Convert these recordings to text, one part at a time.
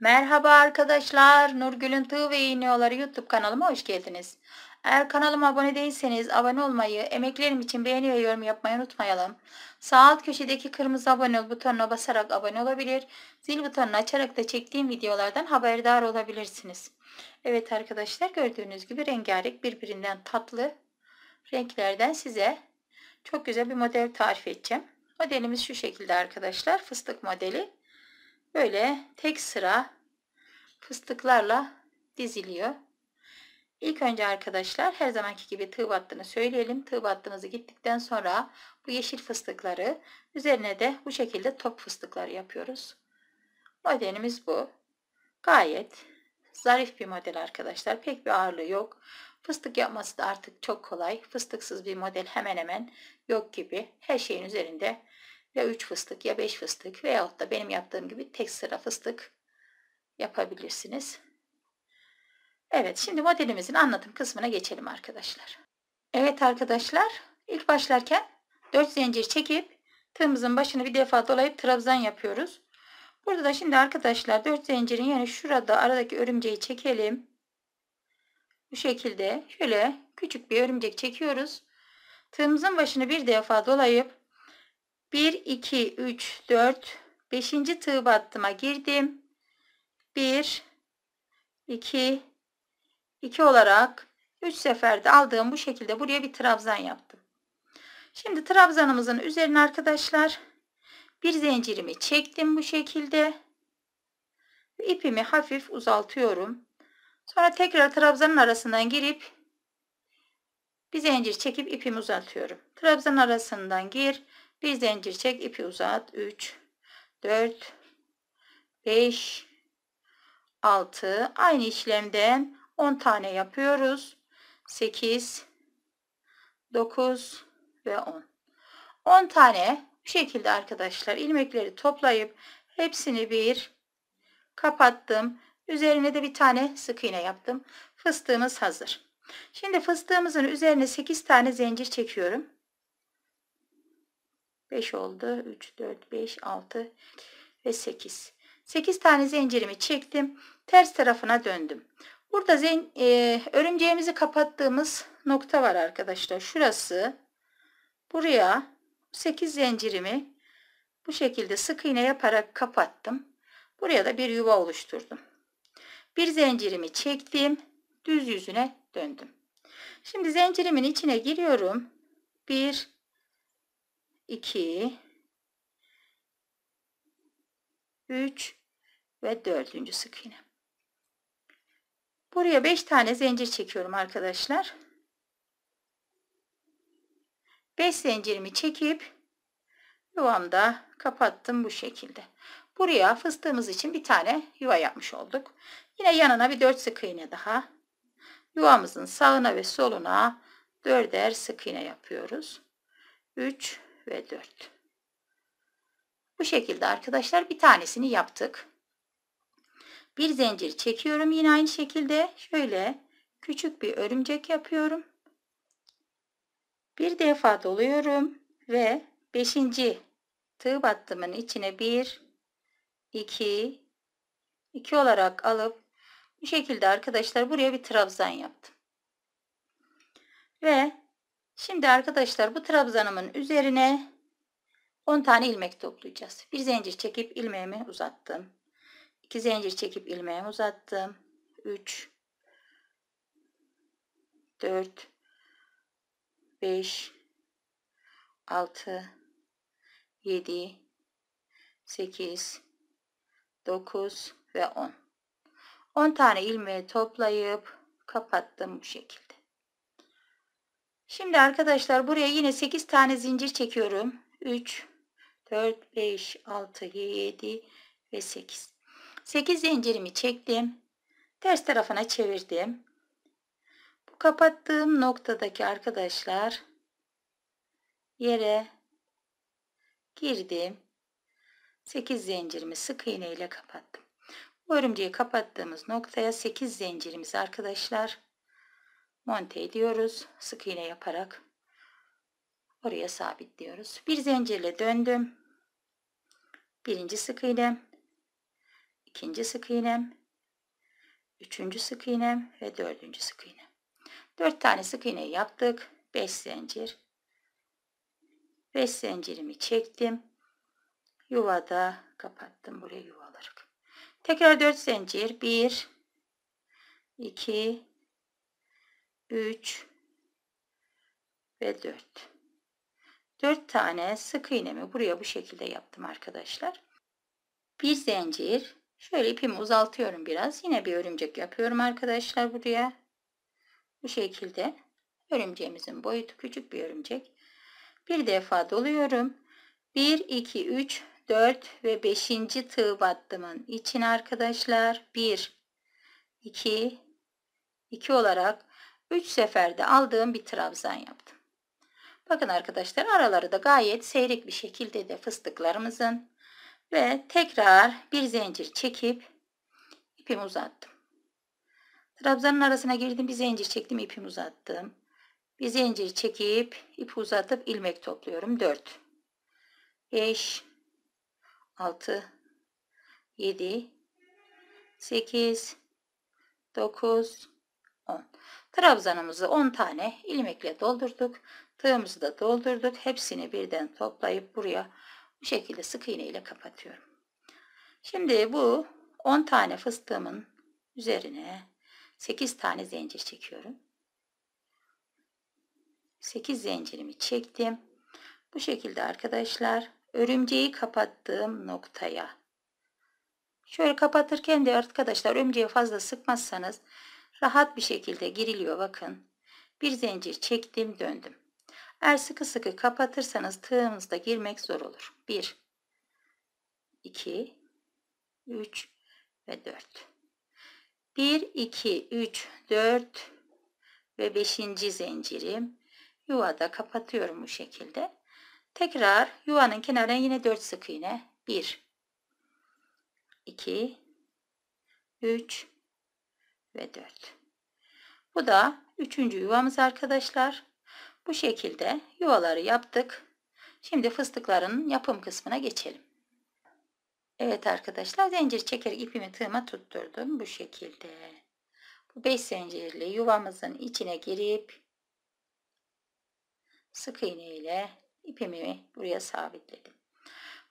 Merhaba arkadaşlar. Nurgül'ün Tığ ve İğneoları YouTube kanalıma hoş geldiniz. Eğer kanalıma abone değilseniz abone olmayı, emeklerim için beğeni ve yorum yapmayı unutmayalım. Sağ alt köşedeki kırmızı abone ol butonuna basarak abone olabilir. Zil butonunu açarak da çektiğim videolardan haberdar olabilirsiniz. Evet arkadaşlar gördüğünüz gibi rengarenk birbirinden tatlı renklerden size çok güzel bir model tarif edeceğim. Modelimiz şu şekilde arkadaşlar. Fıstık modeli böyle tek sıra fıstıklarla diziliyor. İlk önce arkadaşlar her zamanki gibi tığ battığını söyleyelim. Tığ battığımızı gittikten sonra bu yeşil fıstıkları üzerine de bu şekilde top fıstıkları yapıyoruz. Modelimiz bu. Gayet zarif bir model arkadaşlar. Pek bir ağırlığı yok. Fıstık yapması da artık çok kolay. Fıstıksız bir model hemen hemen yok gibi. Her şeyin üzerinde ya 3 fıstık ya 5 fıstık veyahut da benim yaptığım gibi tek sıra fıstık yapabilirsiniz. Evet şimdi modelimizin anlatım kısmına geçelim arkadaşlar. Evet arkadaşlar ilk başlarken 4 zincir çekip tığımızın başını bir defa dolayıp trabzan yapıyoruz. Burada da şimdi arkadaşlar 4 zincirin yani şurada aradaki örümceği çekelim. Bu şekilde şöyle küçük bir örümcek çekiyoruz. Tığımızın başını bir defa dolayıp 1, 2, 3, 4, 5. tığ battıma girdim. 1, 2, 2 olarak 3 seferde aldığım bu şekilde buraya bir trabzan yaptım. Şimdi trabzanımızın üzerine arkadaşlar bir zincirimi çektim bu şekilde. ve ipimi hafif uzaltıyorum. Sonra tekrar trabzanın arasından girip bir zincir çekip ipimi uzatıyorum. Trabzan arasından gir. Bir zincir çek ipi uzat. 3 4 5 6 aynı işlemden 10 tane yapıyoruz. 8 9 ve 10. 10 tane bu şekilde arkadaşlar ilmekleri toplayıp hepsini bir kapattım. Üzerine de bir tane sık iğne yaptım. Fıstığımız hazır. Şimdi fıstığımızın üzerine 8 tane zincir çekiyorum. 5 oldu. 3, 4, 5, 6 ve 8. 8 tane zincirimi çektim. Ters tarafına döndüm. Burada zen, e, örümceğimizi kapattığımız nokta var arkadaşlar. Şurası. Buraya 8 zincirimi bu şekilde sık iğne yaparak kapattım. Buraya da bir yuva oluşturdum. Bir zincirimi çektim. Düz yüzüne döndüm. Şimdi zincirimin içine giriyorum. 1 2 3 ve dördüncü sık iğne. Buraya 5 tane zincir çekiyorum arkadaşlar. 5 zincirimi çekip yuvamda kapattım bu şekilde. Buraya fıstığımız için bir tane yuva yapmış olduk. Yine yanına bir 4 sık iğne daha. Yuvamızın sağına ve soluna 4'er sık iğne yapıyoruz. 3 ve 4. Bu şekilde arkadaşlar bir tanesini yaptık. Bir zincir çekiyorum yine aynı şekilde. Şöyle küçük bir örümcek yapıyorum. Bir defa doluyorum ve 5. tığ battımın içine 1 2 2 olarak alıp bu şekilde arkadaşlar buraya bir trabzan yaptım. Ve Şimdi arkadaşlar bu trabzanımın üzerine 10 tane ilmek toplayacağız. Bir zincir çekip ilmeğimi uzattım. 2 zincir çekip ilmeğimi uzattım. 3 4 5 6 7 8 9 ve 10 10 tane ilmeği toplayıp kapattım bu şekilde. Şimdi arkadaşlar buraya yine 8 tane zincir çekiyorum. 3, 4, 5, 6, 7 ve 8. 8 zincirimi çektim. Ters tarafına çevirdim. Bu kapattığım noktadaki arkadaşlar yere girdim. 8 zincirimi sık iğne ile kapattım. Bu örümceği kapattığımız noktaya 8 zincirimiz arkadaşlar monte ediyoruz. Sık iğne yaparak oraya sabitliyoruz. Bir zincirle döndüm. Birinci sık iğnem, ikinci sık iğnem, üçüncü sık iğnem ve dördüncü sık iğnem. Dört tane sık iğne yaptık. Beş zincir. Beş zincirimi çektim. Yuvada kapattım buraya yuvalarak. Tekrar dört zincir. Bir, iki, 3 ve 4. 4 tane sık iğnemi buraya bu şekilde yaptım arkadaşlar. Bir zincir. Şöyle ipimi uzaltıyorum biraz. Yine bir örümcek yapıyorum arkadaşlar buraya. Bu şekilde. Örümceğimizin boyutu küçük bir örümcek. Bir defa doluyorum. 1, 2, 3, 4 ve 5. tığ battımın için arkadaşlar 1, 2, 2 olarak 3 seferde aldığım bir trabzan yaptım. Bakın arkadaşlar araları da gayet seyrek bir şekilde de fıstıklarımızın ve tekrar bir zincir çekip ipimi uzattım. Trabzanın arasına girdim bir zincir çektim ipimi uzattım. Bir zincir çekip ipi uzatıp ilmek topluyorum. 4 5 6 7 8 9 10 Trabzanımızı 10 tane ilmekle doldurduk. Tığımızı da doldurduk. Hepsini birden toplayıp buraya bu şekilde sık iğne ile kapatıyorum. Şimdi bu 10 tane fıstığımın üzerine 8 tane zincir çekiyorum. 8 zincirimi çektim. Bu şekilde arkadaşlar örümceği kapattığım noktaya şöyle kapatırken de arkadaşlar örümceği fazla sıkmazsanız Rahat bir şekilde giriliyor bakın. Bir zincir çektim döndüm. Eğer sıkı sıkı kapatırsanız tığımızda girmek zor olur. 1 2 3 ve 4 1 2 3 4 ve 5. zincirim yuvada kapatıyorum bu şekilde. Tekrar yuvanın kenarına yine 4 sık iğne. 1 2 3 ve 4. Bu da üçüncü yuvamız arkadaşlar. Bu şekilde yuvaları yaptık. Şimdi fıstıkların yapım kısmına geçelim. Evet arkadaşlar zincir çekerek ipimi tığıma tutturdum bu şekilde. Bu 5 zincirli yuvamızın içine girip sık iğne ile ipimi buraya sabitledim.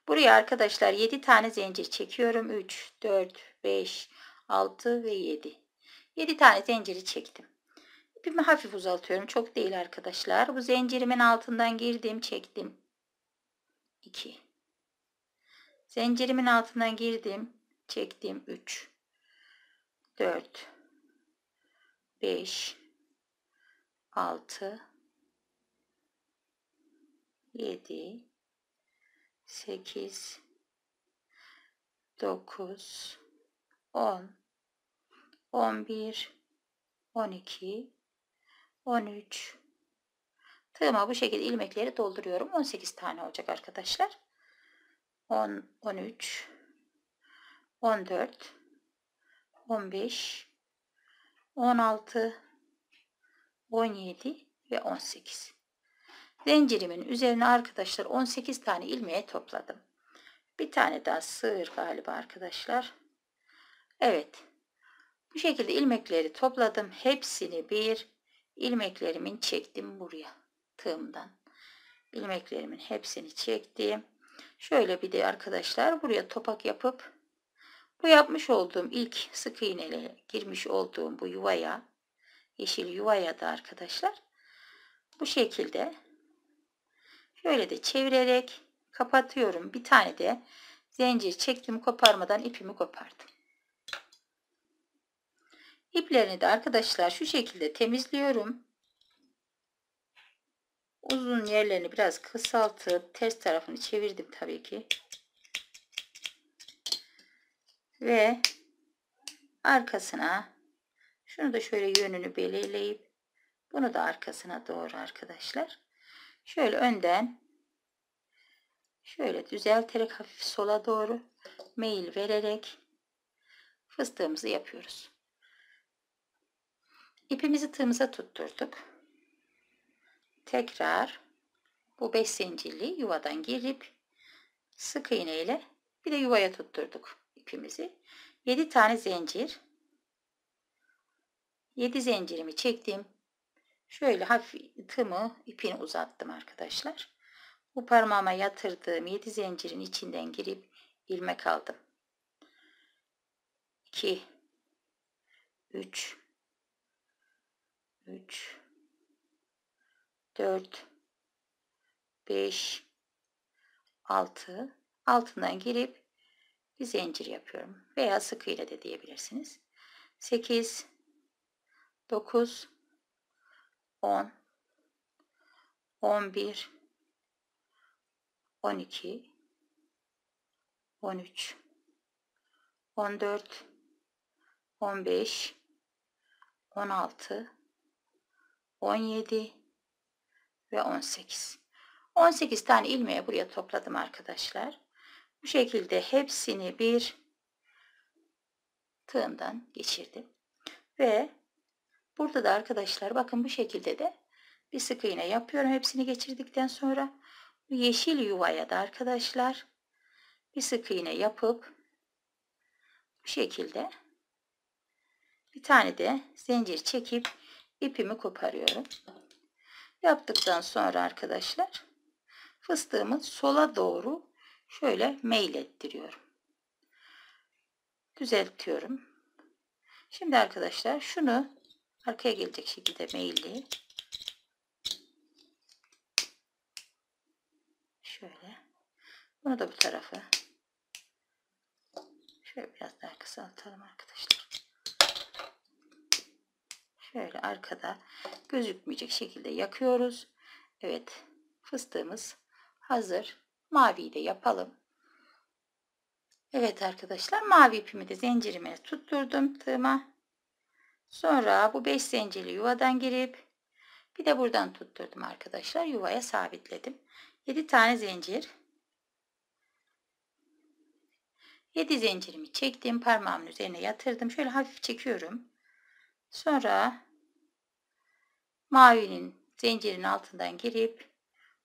Buraya arkadaşlar 7 tane zincir çekiyorum. 3, 4, 5, 6 ve 7. 7 tane zinciri çektim. İpimi hafif uzatıyorum. Çok değil arkadaşlar. Bu zincirimin altından girdim çektim. 2. Zincirimin altından girdim. Çektim. 3. 4. 5. 6. 7. 8. 9. 10. 11 12 13 tığıma bu şekilde ilmekleri dolduruyorum 18 tane olacak arkadaşlar 10 13 14 15 16 17 ve 18 zincirimin üzerine arkadaşlar 18 tane ilmeği topladım bir tane daha sığır galiba arkadaşlar Evet bu şekilde ilmekleri topladım. Hepsini bir ilmeklerimin çektim buraya tığımdan. İlmeklerimin hepsini çektim. Şöyle bir de arkadaşlar buraya topak yapıp bu yapmış olduğum ilk sık iğneyle girmiş olduğum bu yuvaya yeşil yuvaya da arkadaşlar bu şekilde şöyle de çevirerek kapatıyorum. Bir tane de zincir çektim koparmadan ipimi kopardım. İplerini de arkadaşlar şu şekilde temizliyorum. Uzun yerlerini biraz kısaltıp ters tarafını çevirdim tabii ki. Ve arkasına şunu da şöyle yönünü belirleyip bunu da arkasına doğru arkadaşlar. Şöyle önden şöyle düzelterek hafif sola doğru meyil vererek fıstığımızı yapıyoruz. İpimizi tığımıza tutturduk. Tekrar bu 5 zincirli yuvadan girip sık iğne ile bir de yuvaya tutturduk ipimizi. 7 tane zincir. 7 zincirimi çektim. Şöyle hafif tığımı ipini uzattım arkadaşlar. Bu parmağıma yatırdığım 7 zincirin içinden girip ilmek aldım. 2 3 3 4 5 6 altından girip bir zincir yapıyorum veya sık iğne de diyebilirsiniz 8 9 10 11 12 13 14 15 16 17 ve 18. 18 tane ilmeği buraya topladım arkadaşlar. Bu şekilde hepsini bir tığından geçirdim. Ve burada da arkadaşlar bakın bu şekilde de bir sık iğne yapıyorum hepsini geçirdikten sonra. Bu yeşil yuvaya da arkadaşlar bir sık iğne yapıp bu şekilde bir tane de zincir çekip ipimi koparıyorum. Yaptıktan sonra arkadaşlar fıstığımı sola doğru şöyle meylettiriyorum. Düzeltiyorum. Şimdi arkadaşlar şunu arkaya gelecek şekilde meyilli şöyle bunu da bu tarafa şöyle biraz daha kısaltalım arkadaşlar şöyle arkada gözükmeyecek şekilde yakıyoruz. Evet fıstığımız hazır. Maviyi de yapalım. Evet arkadaşlar mavi ipimi de zincirime tutturdum tığıma. Sonra bu 5 zincirli yuvadan girip bir de buradan tutturdum arkadaşlar. Yuvaya sabitledim. 7 tane zincir. 7 zincirimi çektim. Parmağımın üzerine yatırdım. Şöyle hafif çekiyorum. Sonra mavinin zincirin altından girip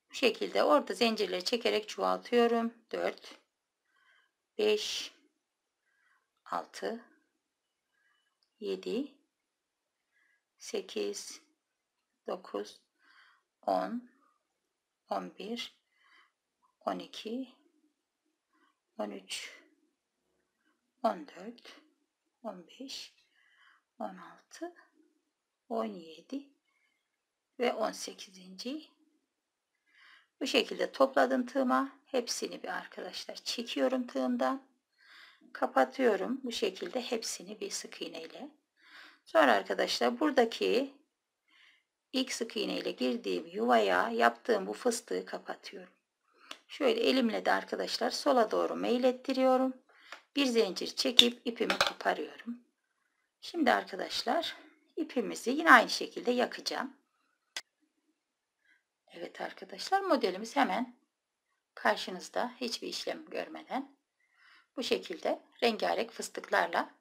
bu şekilde orada zincirle çekerek çoğaltıyorum. 4 5 6 7 8 9 10 11 12 13 14 15 16, 17 ve 18. Bu şekilde topladım tığıma. Hepsini bir arkadaşlar çekiyorum tığımdan. Kapatıyorum. Bu şekilde hepsini bir sık iğne ile. Sonra arkadaşlar buradaki ilk sık iğne ile girdiğim yuvaya yaptığım bu fıstığı kapatıyorum. Şöyle elimle de arkadaşlar sola doğru meylettiriyorum. Bir zincir çekip ipimi koparıyorum. Şimdi arkadaşlar ipimizi yine aynı şekilde yakacağım. Evet arkadaşlar modelimiz hemen karşınızda hiçbir işlem görmeden bu şekilde rengarenk fıstıklarla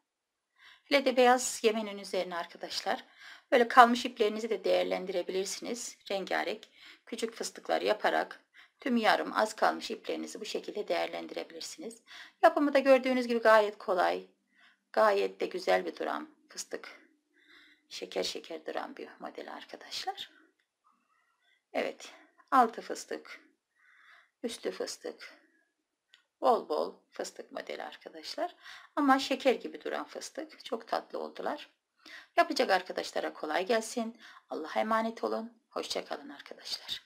hele de beyaz yemenin üzerine arkadaşlar böyle kalmış iplerinizi de değerlendirebilirsiniz. Rengarenk küçük fıstıklar yaparak tüm yarım az kalmış iplerinizi bu şekilde değerlendirebilirsiniz. Yapımı da gördüğünüz gibi gayet kolay, gayet de güzel bir duran fıstık şeker şeker duran bir model arkadaşlar. Evet. Altı fıstık. Üstü fıstık. Bol bol fıstık modeli arkadaşlar. Ama şeker gibi duran fıstık. Çok tatlı oldular. Yapacak arkadaşlara kolay gelsin. Allah'a emanet olun. Hoşçakalın arkadaşlar.